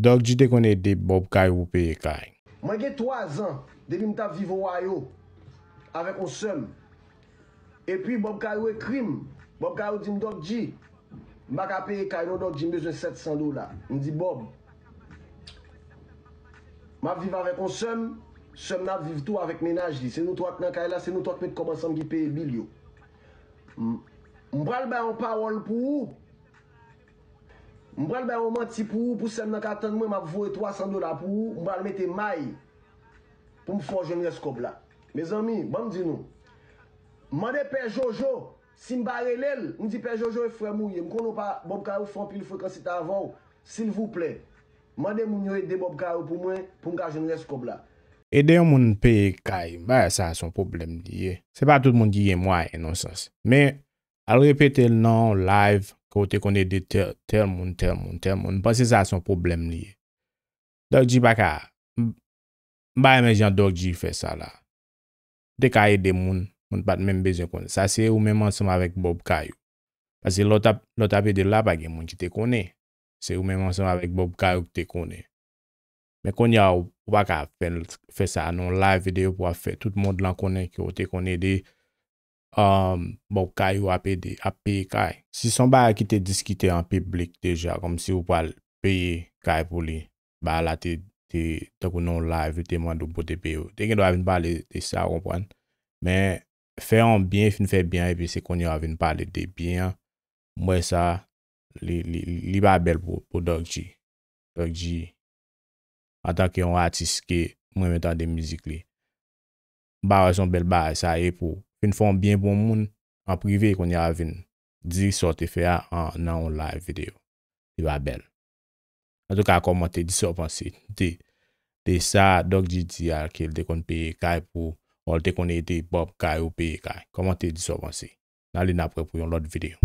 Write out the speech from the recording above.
Dokji dekone di Bob Kaye ou peye kaye. Mwen gen 3 an, demi mta vive wwayo, avek onsem. E pi Bob Kaye we krim, Bob Kaye ou di mdokji, mba ka peye kaye, mdokji non, mbejwe 700 dola. Mdi Bob, mba vive avek onsem, sem na vive tou avek menaj di. Se nou to aknen kaye la, se nou to akmen koman san mge peye bil yo. Mbral bayan pawol pou ou, Mbral bè yon manti pou ou pou sem nan katang mwen ma pou vore 300 dola pou ou, mbral mette may pou mfo jen res kob la. Me zanmi, ban di nou, man de pe Jojo, si mbare lèl, mdi pe Jojo e fwe mou ye, mkon nou pa bob karou fon pil fwe kan sit avon, s'il vou ple. Man de moun yo e de bob karou pou mwen pou mka jen res kob la. E de yon moun pe kay, mbè sa son problem di ye. Se pa tout moun di ye mwa enonsans. Me al repete nan live. Kyo te konede tel moun, tel moun, tel moun. Pansi sa son problem liye. Dokji baka, mba eme jan dokji fe sa la. Te ka ede moun, moun pat men bezon konen. Sa se ou men manseman avèk Bob Kayo. Pansi lot api e de la bagè moun ki te konen. Se ou men manseman avèk Bob Kayo ki te konen. Men konen yo waka fe sa nan live videyo pou a fe. Tout moun lan konen ki yo te konen de... Mpou um, bon, kay ou ap pe de, ap pe kay. Si son ba ki te diskite an piblik deja, kom si ou pal peye kay pou li, ba la te tokounon live, te mandou pou te peyo. Te gen do avin pale de sa kompwen. Men, feyon bien, fin fe bien, epi se kon yo avin pale de bien. Mwen sa, li ba bel pou dogji. Dogji, an tanke yon artist ke mwen metan de mizik li. Ba wè son bel ba, sa e pou une forme bien bon monde en privé qu'on a vu dix sortes tu faits en ah, ah, en live vidéo il va bien en tout cas commentez dix sur vingt-six de de ça donc dix dix à quel déconner pays pour on a dit été bob carré ou pays carré commentez dix sur après pour une autre vidéo